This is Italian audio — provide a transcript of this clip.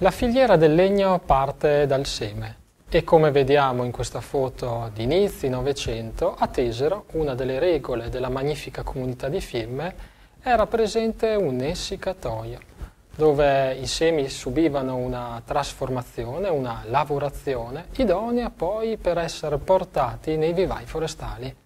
La filiera del legno parte dal seme e come vediamo in questa foto di inizi Novecento, a Tesero una delle regole della magnifica comunità di firme, era presente un essiccatoio dove i semi subivano una trasformazione, una lavorazione idonea poi per essere portati nei vivai forestali.